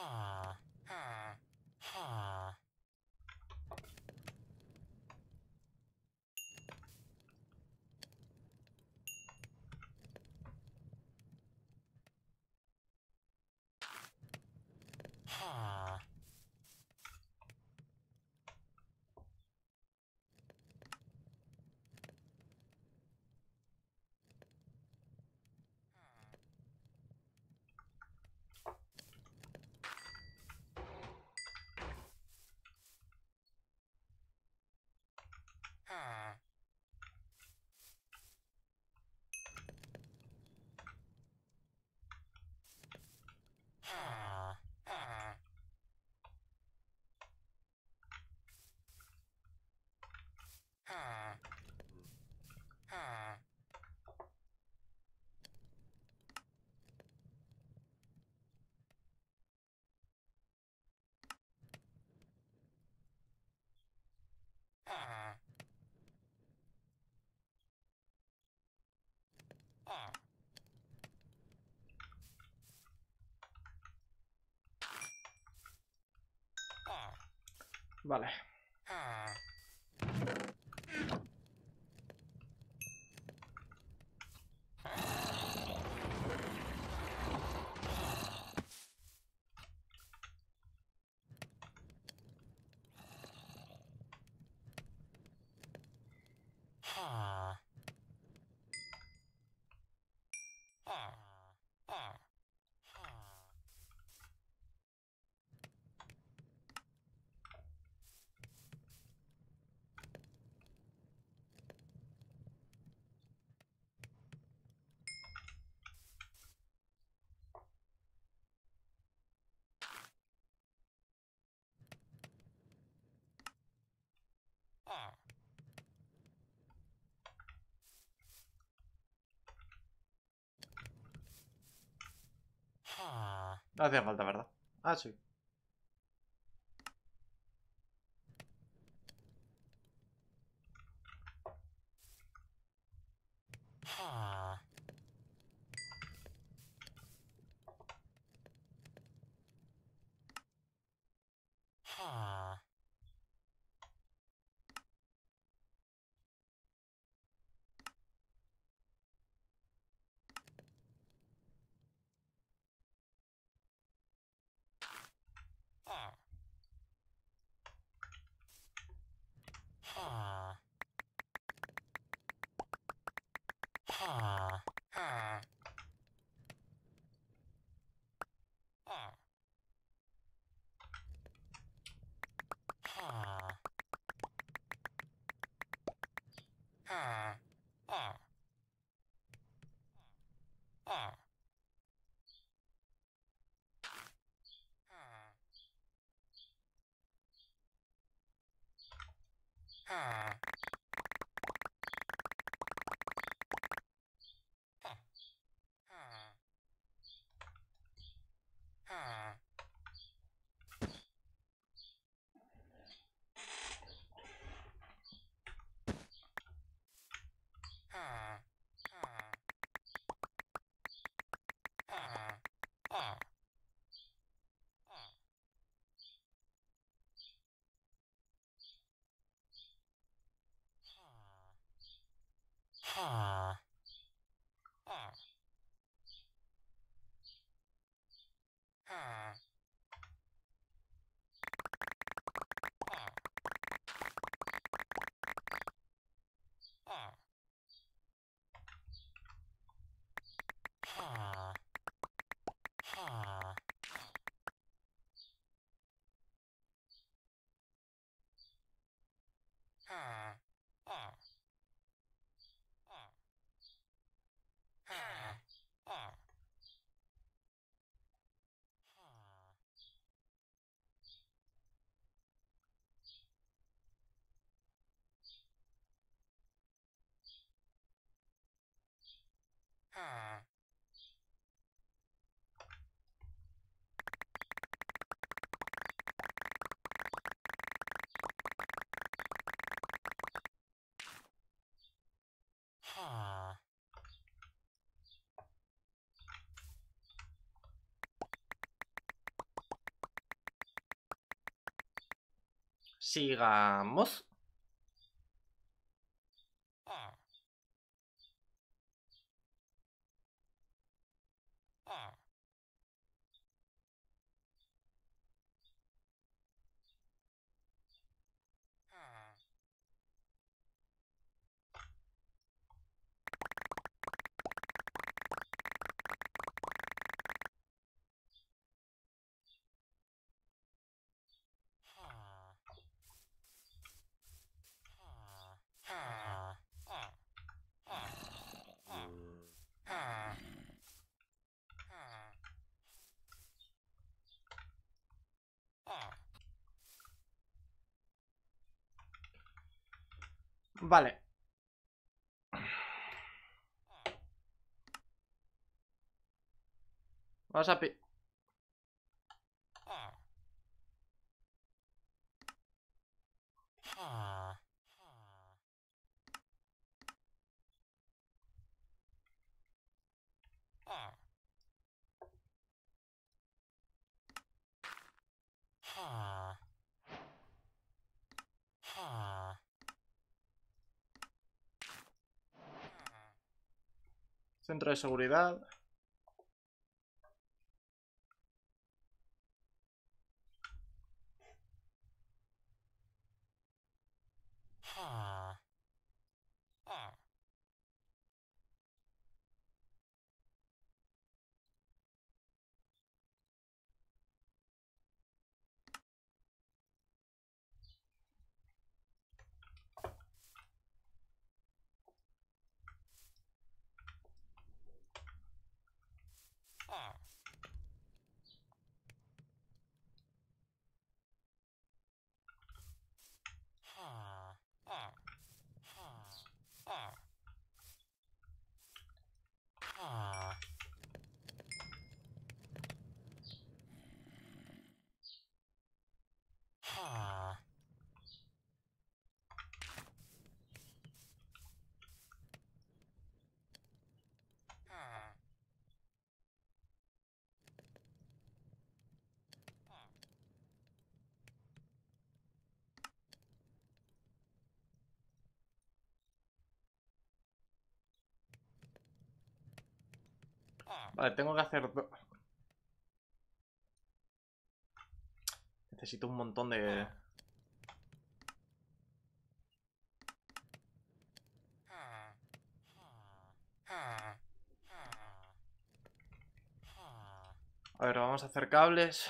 Ah. Vale. No hacía falta, ¿verdad? Ah, sí. sigamos. Vale. Vamos a pi... Ah. Centro de seguridad. Vale, tengo que hacer... Necesito un montón de... A ver, vamos a hacer cables.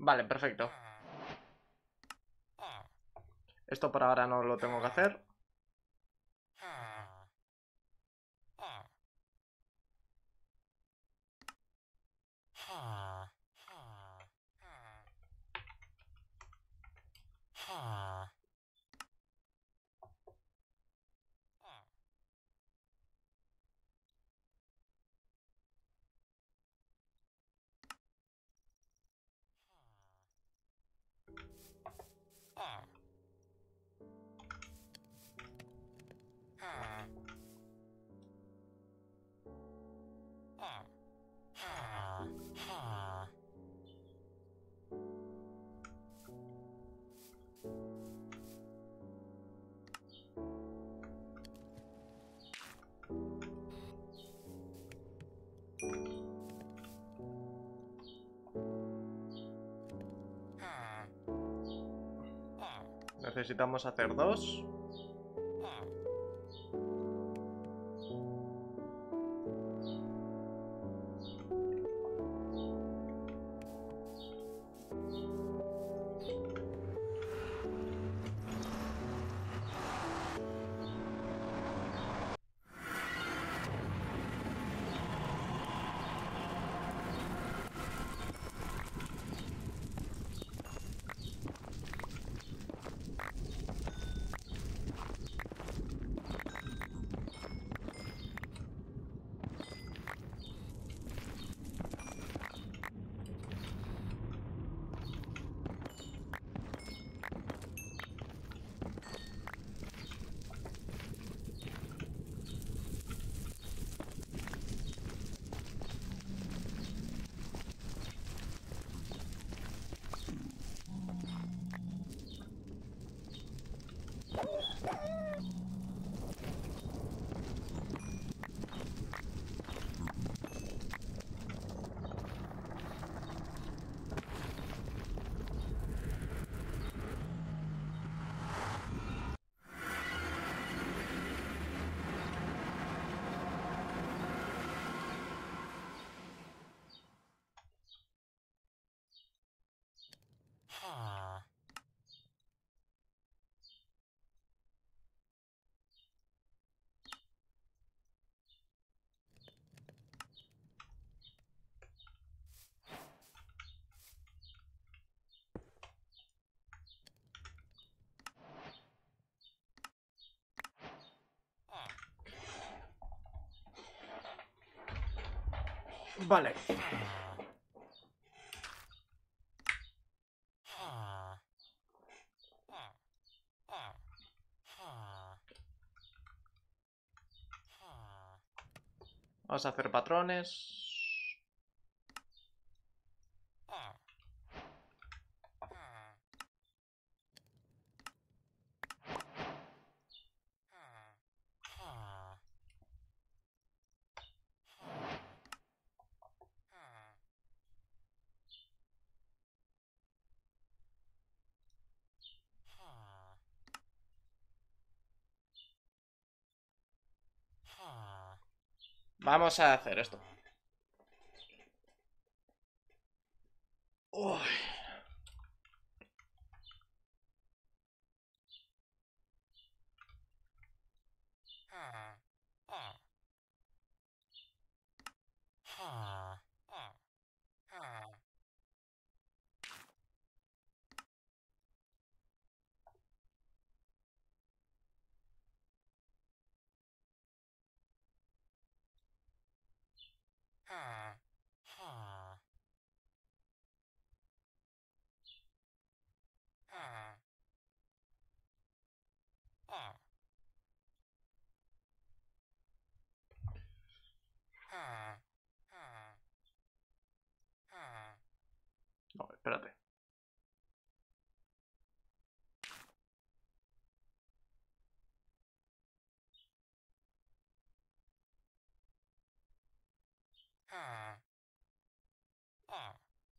Vale, perfecto. Ah. Ah. Esto por ahora no lo tengo que hacer. necesitamos hacer dos. Vale. Vamos a hacer patrones. Vamos a hacer esto. ah, ah, ah, ah, ah, ah, ah. No, espérate.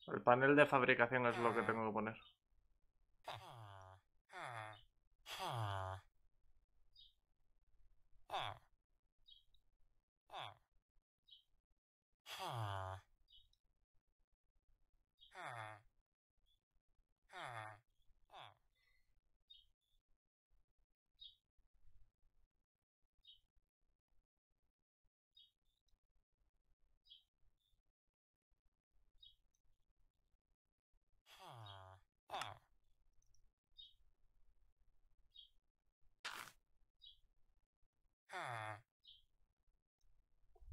El panel de fabricación es lo que tengo que poner. Ah, ah, ah.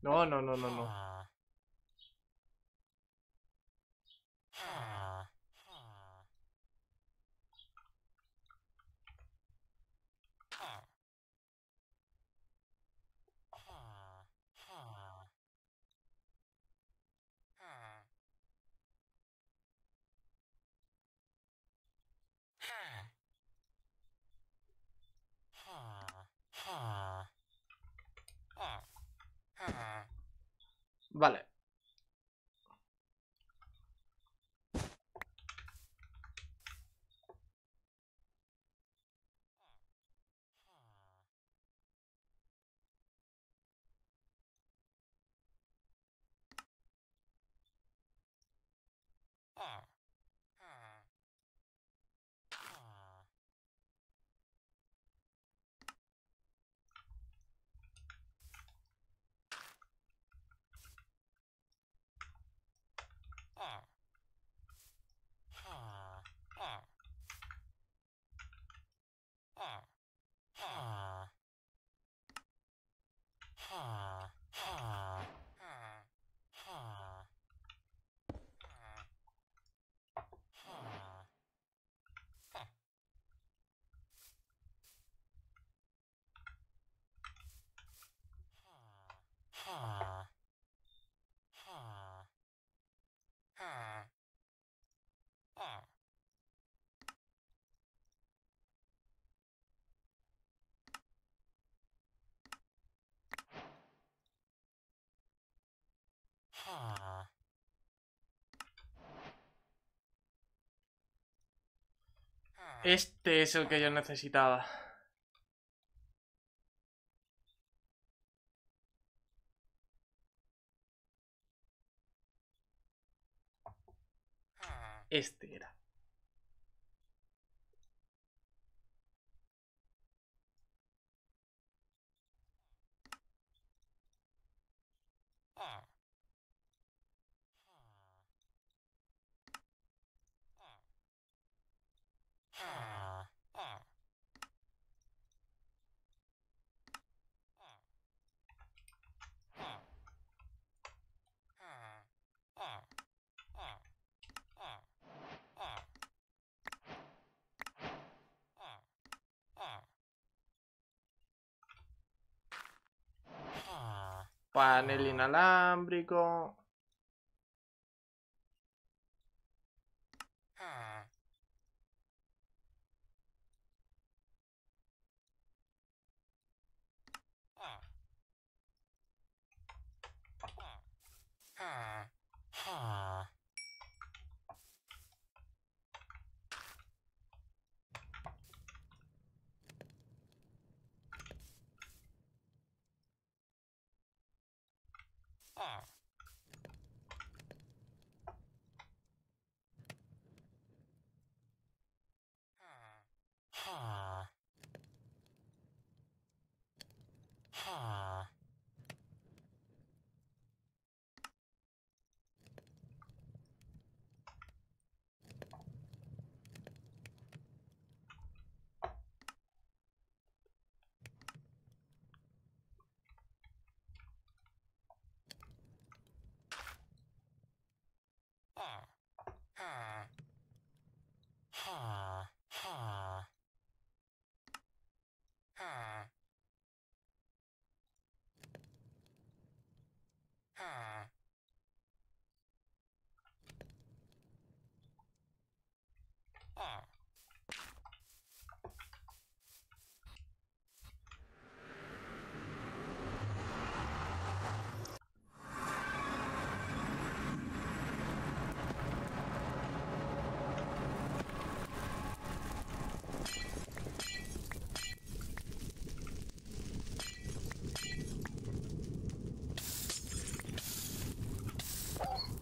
No, no, no, no, no. Ah. Vale. Ah. Este es el que yo necesitaba. Este era. pannello inalambrico Huh. Ah. Ah. Ah.